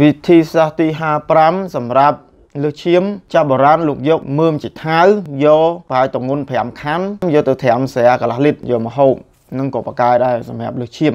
វិធីសាស្ត្រទី55សម្រាប់លើឈាមចាប់បរានលោកយកមើមជាថាវយកប្រហែលតងុន5ខាំយកទៅត្រាំស្រាកន្លះលីត្រយកមកហូបនឹងក៏ប៉ាកាយដែរសម្រាប់លើឈាម